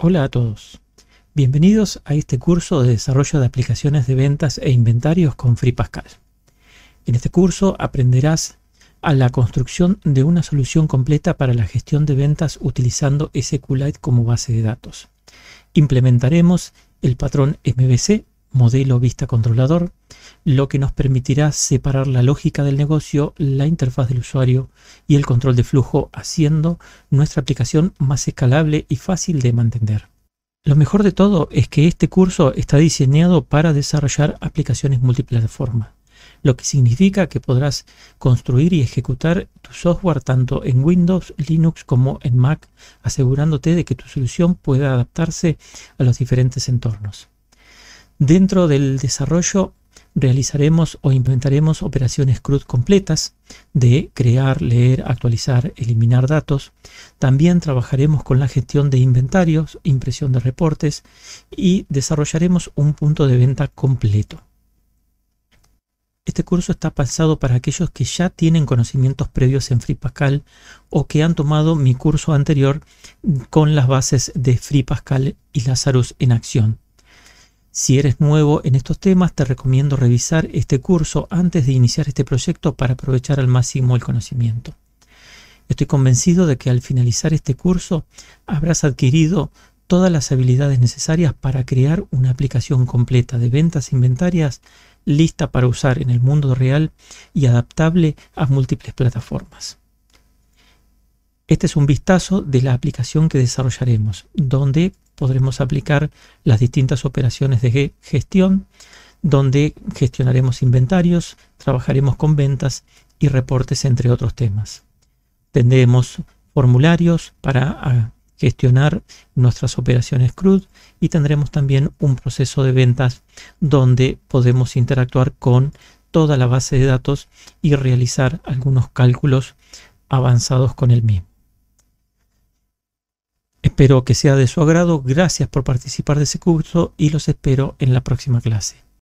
Hola a todos. Bienvenidos a este curso de desarrollo de aplicaciones de ventas e inventarios con Free Pascal. En este curso aprenderás a la construcción de una solución completa para la gestión de ventas utilizando SQLite como base de datos. Implementaremos el patrón MVC modelo vista controlador, lo que nos permitirá separar la lógica del negocio, la interfaz del usuario y el control de flujo, haciendo nuestra aplicación más escalable y fácil de mantener. Lo mejor de todo es que este curso está diseñado para desarrollar aplicaciones multiplataforma, lo que significa que podrás construir y ejecutar tu software tanto en Windows, Linux como en Mac, asegurándote de que tu solución pueda adaptarse a los diferentes entornos. Dentro del desarrollo realizaremos o implementaremos operaciones CRUD completas de crear, leer, actualizar, eliminar datos. También trabajaremos con la gestión de inventarios, impresión de reportes y desarrollaremos un punto de venta completo. Este curso está pensado para aquellos que ya tienen conocimientos previos en Free Pascal o que han tomado mi curso anterior con las bases de Free Pascal y Lazarus en acción. Si eres nuevo en estos temas, te recomiendo revisar este curso antes de iniciar este proyecto para aprovechar al máximo el conocimiento. Estoy convencido de que al finalizar este curso habrás adquirido todas las habilidades necesarias para crear una aplicación completa de ventas e inventarias lista para usar en el mundo real y adaptable a múltiples plataformas. Este es un vistazo de la aplicación que desarrollaremos, donde podremos aplicar las distintas operaciones de gestión, donde gestionaremos inventarios, trabajaremos con ventas y reportes, entre otros temas. Tendremos formularios para ah, gestionar nuestras operaciones CRUD y tendremos también un proceso de ventas donde podemos interactuar con toda la base de datos y realizar algunos cálculos avanzados con el mismo. Espero que sea de su agrado. Gracias por participar de ese curso y los espero en la próxima clase.